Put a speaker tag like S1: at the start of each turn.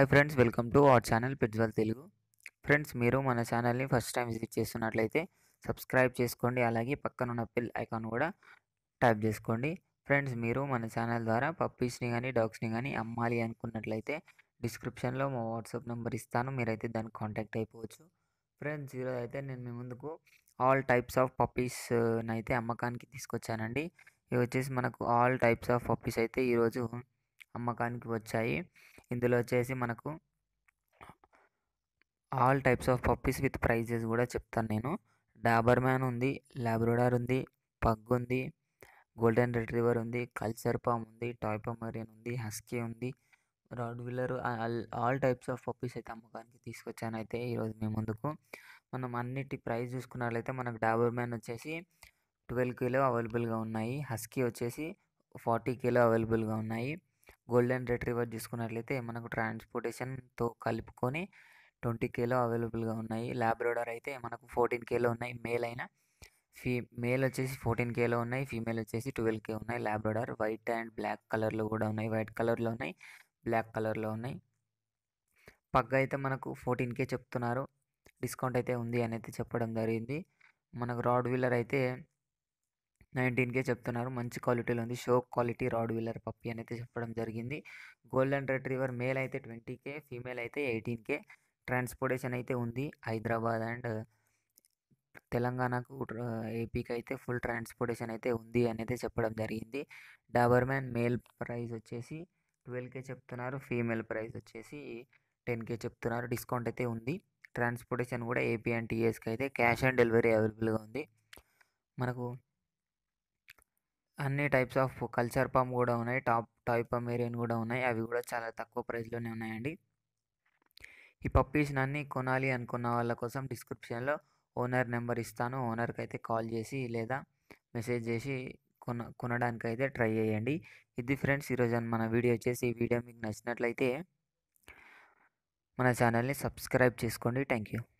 S1: hi friends welcome to our channel పిడ్జ్వల్ Telugu friends మీరు మన ఛానల్ని ఫస్ట్ టైం విజిట్ చేస్తున్నట్లయితే సబ్స్క్రైబ్ చేసుకోండి అలాగే పక్కన ఉన్న పిల్ ఐకాన్ కూడా ట్యాప్ చేసుకోండి ఫ్రెండ్స్ మీరు మన ఛానల్ ద్వారా పప్పీస్ని కానీ డాగ్స్ని కానీ అమ్మాలి అనుకున్నట్లయితే డిస్క్రిప్షన్లో మా వాట్సాప్ నెంబర్ ఇస్తాను మీరైతే దానికి కాంటాక్ట్ అయిపోవచ్చు ఫ్రెండ్స్ ఈరోజు అయితే నేను మీ ముందుకు ఆల్ టైప్స్ ఆఫ్ పప్పీస్ని అయితే అమ్మకానికి తీసుకొచ్చానండి ఇవి వచ్చేసి మనకు ఆల్ టైప్స్ ఆఫ్ పప్పీస్ అయితే ఈరోజు అమ్మకానికి వచ్చాయి ఇందులో వచ్చేసి మనకు all types of puppies with prices కూడా చెప్తాను నేను డాబర్ మ్యాన్ ఉంది లాబ్రోడార్ ఉంది పగ్ ఉంది గోల్డెన్ రిట్రీవర్ ఉంది కల్చర్ పామ్ ఉంది టాయ్ పమరియన్ ఉంది హస్కీ ఉంది Rottweiler all types of puppies అయితే అమ్మకానికి తీసుకొచ్చాను అయితే ఈరోజు మీ ముందుకు మనం అన్నిటి ప్రైస్ చూసుకున్నట్లయితే మనకు డాబర్ మ్యాన్ వచ్చేసి ట్వెల్వ్ కిలో అవైలబుల్గా ఉన్నాయి హస్కీ వచ్చేసి ఫార్టీ కిలో అవైలబుల్గా ఉన్నాయి గోల్డెన్ రిట్రీవర్ తీసుకున్నట్లయితే మనకు ట్రాన్స్పోర్టేషన్తో కలుపుకొని ట్వంటీ కేలో అవైలబుల్గా ఉన్నాయి ల్యాబ్రోడర్ అయితే మనకు ఫోర్టీన్ కేలో ఉన్నాయి మేల్ అయినా ఫీ మేల్ వచ్చేసి ఫోర్టీన్ కేలో ఉన్నాయి ఫీమేల్ వచ్చేసి ట్వెల్వ్ కే ఉన్నాయి ల్యాబ్రోడర్ వైట్ అండ్ బ్లాక్ కలర్లో కూడా ఉన్నాయి వైట్ కలర్లో ఉన్నాయి బ్లాక్ కలర్లో ఉన్నాయి పగ్గ అయితే మనకు ఫోర్టీన్ కే చెప్తున్నారు డిస్కౌంట్ అయితే ఉంది అని అయితే చెప్పడం జరిగింది మనకు రాడ్ వీలర్ అయితే నైన్టీన్కే చెప్తున్నారు మంచి క్వాలిటీలో ఉంది show quality Rottweiler puppy అని అయితే చెప్పడం జరిగింది గోల్డెన్ రిట్రీవర్ మేల్ అయితే ట్వంటీ కే ఫీమేల్ అయితే ఎయిటీన్ కే ట్రాన్స్పోర్టేషన్ అయితే ఉంది హైదరాబాద్ అండ్ తెలంగాణకు ఏపీకి అయితే ఫుల్ ట్రాన్స్పోర్టేషన్ అయితే ఉంది అనేది చెప్పడం జరిగింది డాబర్ మ్యాన్ మేల్ ప్రైస్ వచ్చేసి ట్వెల్వ్ కే చెప్తున్నారు ఫీమేల్ ప్రైస్ వచ్చేసి టెన్ కే చెప్తున్నారు డిస్కౌంట్ అయితే ఉంది ట్రాన్స్పోర్టేషన్ కూడా ఏపీ అండ్ టీఎస్కి అయితే క్యాష్ ఆన్ డెలివరీ అవైలబుల్గా ఉంది మనకు అన్ని టైప్స్ ఆఫ్ కల్చర్ పంప్ కూడా ఉన్నాయి టాప్ టాయ్ పమేరియన్ కూడా ఉన్నాయి అవి కూడా చాలా తక్కువ ప్రైస్లోనే ఉన్నాయండి ఈ పప్పీస్ అన్ని కొనాలి అనుకున్న వాళ్ళ కోసం డిస్క్రిప్షన్లో ఓనర్ నెంబర్ ఇస్తాను ఓనర్కి అయితే కాల్ చేసి లేదా మెసేజ్ చేసి కొన కొనడానికి అయితే ట్రై చేయండి ఇది ఫ్రెండ్స్ ఈరోజు మన వీడియో వచ్చేసి ఈ వీడియో మీకు నచ్చినట్లయితే మన ఛానల్ని సబ్స్క్రైబ్ చేసుకోండి థ్యాంక్ యూ